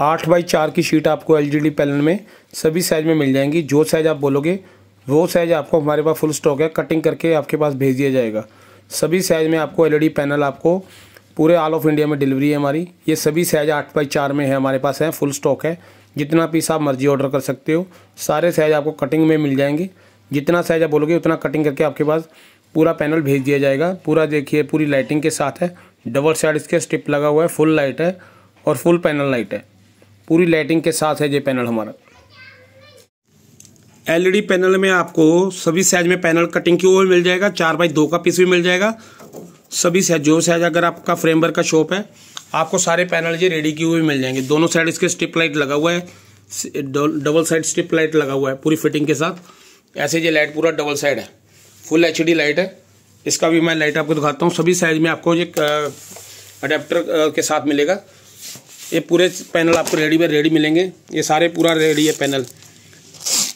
आठ बाई चार की शीट आपको एल पैनल में सभी साइज़ में मिल जाएंगी जो साइज़ आप बोलोगे वो साइज़ आपको हमारे पास फुल स्टॉक है कटिंग करके आपके पास भेज दिया जाएगा सभी साइज़ में आपको एलईडी पैनल e आपको पूरे ऑल ऑफ इंडिया में डिलीवरी है हमारी ये सभी साइज़ आठ बाई चार में है हमारे पास है फुल स्टॉक है जितना पीस आप मर्जी ऑर्डर कर सकते हो सारे साइज़ आपको कटिंग में मिल जाएंगे जितना साइज़ आप बोलोगे उतना कटिंग करके आपके पास पूरा पैनल भेज दिया जाएगा पूरा देखिए पूरी लाइटिंग के साथ है डबल साइड इसके स्टिप लगा हुआ है फुल लाइट है और फुल पैनल लाइट है पूरी लाइटिंग के साथ है ये पैनल हमारा एलईडी पैनल e में आपको सभी साइज में पैनल कटिंग की हुआ मिल जाएगा चार बाई दो का पीस भी मिल जाएगा सभी साइज जो साइज अगर आपका फ्रेम वर्क का शॉप है आपको सारे पैनल ये रेडी किए हुए मिल जाएंगे दोनों साइड इसके स्ट्रिप लाइट लगा हुआ है डबल साइड स्ट्रिप लाइट लगा हुआ है पूरी फिटिंग के साथ ऐसे ये लाइट पूरा डबल साइड है फुल एच लाइट है इसका भी मैं लाइट आपको दिखाता हूँ सभी साइज में आपको ये अडेप्टर के साथ मिलेगा ये पूरे पैनल आपको रेडी में रेडी मिलेंगे ये सारे पूरा रेडी है पैनल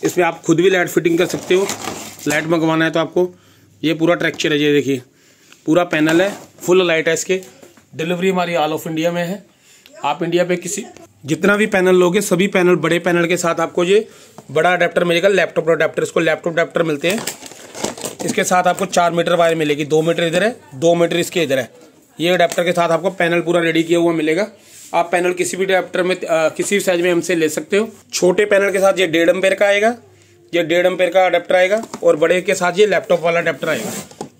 इसमें आप खुद भी लाइट फिटिंग कर सकते हो लाइट मंगवाना है तो आपको ये पूरा ट्रैक्चर है ये देखिए पूरा पैनल है फुल लाइट है इसके डिलीवरी हमारी ऑल ऑफ इंडिया में है आप इंडिया पे किसी जितना भी पैनल लोगे सभी पैनल बड़े पैनल के साथ आपको ये बड़ा अडेप्टर मिलेगा लैपटॉप अडेप्टर इसको लैपटॉप अडेप्टर मिलते हैं इसके साथ आपको चार मीटर वायर मिलेगी दो मीटर इधर है दो मीटर इसके इधर है ये अडेप्टर के साथ आपको पैनल पूरा रेडी किया हुआ मिलेगा आप पैनल किसी भी अडेप्टर में आ, किसी भी साइज में हमसे ले सकते हो छोटे पैनल के साथ ये डेढ़ एम्पेयर का आएगा ये डेढ़ एम्पेयर का अडेप्टर आएगा और बड़े के साथ ये लैपटॉप वाला अडेप्टर आएगा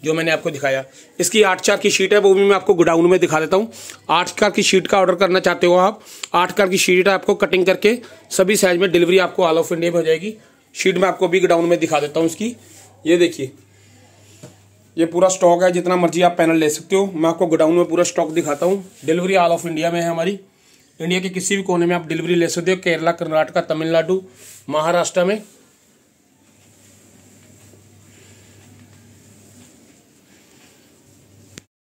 जो मैंने आपको दिखाया इसकी आठ चार की शीट है वो भी मैं आपको गुडाउन में दिखा देता हूँ आठ कार की शीट का ऑर्डर करना चाहते हो आप आठ कार की शीट आपको कटिंग करके सभी साइज में डिलीवरी आपको ऑल ऑफ इंडिया में हो जाएगी शीट में आपको भी गुडाउन में दिखा देता हूँ इसकी ये देखिए ये पूरा स्टॉक है जितना मर्जी आप पैनल ले सकते हो मैं आपको गोडाउन में पूरा स्टॉक दिखाता हूँ डिलीवरी ऑल ऑफ इंडिया में है हमारी इंडिया के किसी भी कोने में आप डिलीवरी ले सकते हो केरला कर्नाटका तमिलनाडु महाराष्ट्र में